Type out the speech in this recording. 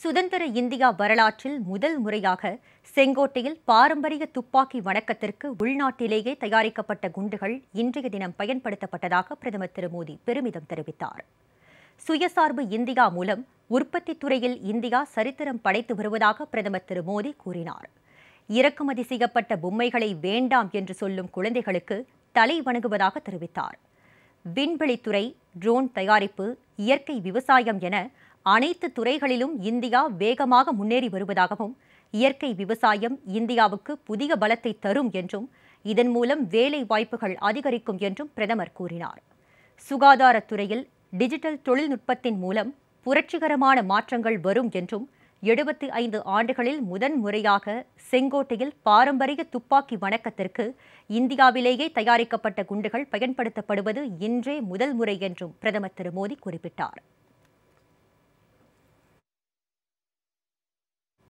சுதந்திர இந்தியா வரலாற்றில் முதல் முறையாக செங்கோட்டையில் பாரம்பரிய துப்பாக்கி வணக்கத்திற்கு உள்நாட்டிலேயே தயாரிக்கப்பட்ட குண்டுகள் இன்றைய தினம் பயன்படுத்தப்பட்டதாக பிரதமர் திரு மோடி பெருமிதம் தெரிவித்தார் சுயசார்பு இந்தியா மூலம் உற்பத்தி துறையில் இந்தியா சரித்திரம் படைத்து வருவதாக பிரதமர் திரு மோடி கூறினார் இறக்குமதி செய்யப்பட்ட பொம்மைகளை வேண்டாம் என்று சொல்லும் குழந்தைகளுக்கு தலை வணங்குவதாக தெரிவித்தார் விண்வெளித்துறை ட்ரோன் தயாரிப்பு இயற்கை விவசாயம் என அனைத்து துறைகளிலும் இந்தியா வேகமாக முன்னேறி வருவதாகவும் இயற்கை விவசாயம் இந்தியாவுக்கு புதிய பலத்தை தரும் என்றும் இதன் மூலம் வேலை வாய்ப்புகள் அதிகரிக்கும் என்றும் பிரதமர் கூறினார் சுகாதாரத்துறையில் டிஜிட்டல் தொழில்நுட்பத்தின் மூலம் புரட்சிகரமான மாற்றங்கள் வரும் என்றும் எழுபத்தி ஐந்து ஆண்டுகளில் முதன் முறையாக செங்கோட்டையில் பாரம்பரிய துப்பாக்கி வணக்கத்திற்கு இந்தியாவிலேயே தயாரிக்கப்பட்ட குண்டுகள் பயன்படுத்தப்படுவது இன்றே முதல் முறை என்றும் பிரதமர் திரு மோடி குறிப்பிட்டார்